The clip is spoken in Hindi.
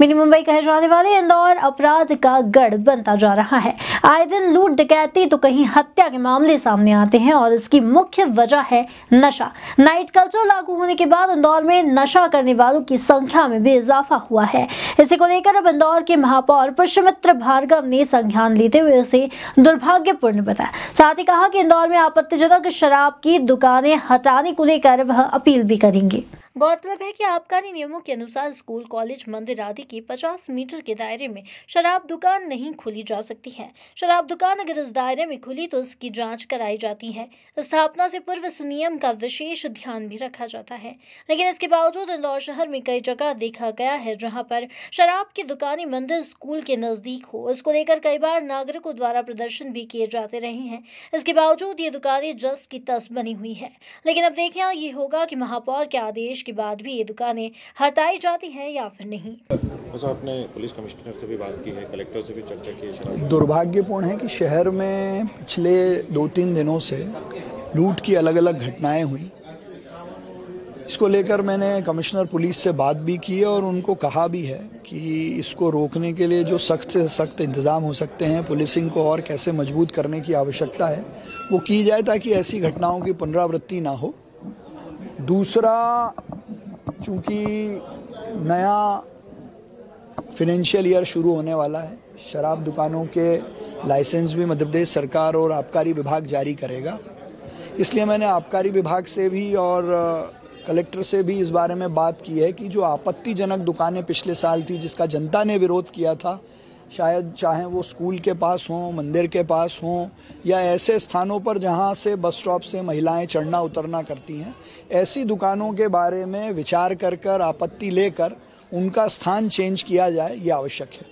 मिनी मुंबई कहे जाने वाले इंदौर अपराध का गढ़ बनता जा रहा है आए दिन लूट डकैती तो कहीं हत्या के मामले सामने आते हैं और इसकी मुख्य वजह है नशा नाइट कल्चर लागू होने के बाद इंदौर में नशा करने वालों की संख्या में भी इजाफा हुआ है इसी को लेकर अब इंदौर के महापौर पुष्यमित्र भार्गव ने संज्ञान लेते हुए उसे दुर्भाग्यपूर्ण बताया साथ ही कहा कि इंदौर में आपत्तिजनक शराब की दुकानें हटाने को लेकर वह अपील भी करेंगे गौरतलब है कि आबकारी नियमों के अनुसार स्कूल कॉलेज मंदिर आदि के 50 मीटर के दायरे में शराब दुकान नहीं खोली जा सकती है शराब दुकान अगर इस दायरे में खुली तो उसकी जांच कराई जाती है स्थापना से पूर्व इस नियम का विशेष ध्यान भी रखा जाता है लेकिन इसके बावजूद इंदौर शहर में कई जगह देखा गया है जहाँ पर शराब की दुकानें मंदिर स्कूल के नजदीक हो इसको लेकर कई बार नागरिकों द्वारा प्रदर्शन भी किए जाते रहे हैं इसके बावजूद ये दुकानें जस की तस बनी हुई है लेकिन अब देखिए ये होगा कि महापौर के आदेश के बाद भी ये दुकानें हटाई जाती हैं या फिर नहीं अच्छा, आपने पुलिस कमिश्नर से भी बात की है कलेक्टर से भी चर्चा की है दुर्भाग्यपूर्ण है कि शहर में पिछले दो तीन दिनों से लूट की अलग अलग घटनाएं हुई इसको लेकर मैंने कमिश्नर पुलिस से बात भी की है और उनको कहा भी है कि इसको रोकने के लिए जो सख्त से सख्त इंतज़ाम हो सकते हैं पुलिसिंग को और कैसे मजबूत करने की आवश्यकता है वो की जाए ताकि ऐसी घटनाओं की पुनरावृत्ति ना हो दूसरा चूँकि नया फिनेंशियल ईयर शुरू होने वाला है शराब दुकानों के लाइसेंस भी मध्य प्रदेश सरकार और आबकारी विभाग जारी करेगा इसलिए मैंने आबकारी विभाग से भी और कलेक्टर से भी इस बारे में बात की है कि जो आपत्तिजनक दुकानें पिछले साल थी जिसका जनता ने विरोध किया था शायद चाहे वो स्कूल के पास हों मंदिर के पास हों या ऐसे स्थानों पर जहां से बस स्टॉप से महिलाएं चढ़ना उतरना करती हैं ऐसी दुकानों के बारे में विचार कर कर आपत्ति लेकर उनका स्थान चेंज किया जाए ये आवश्यक है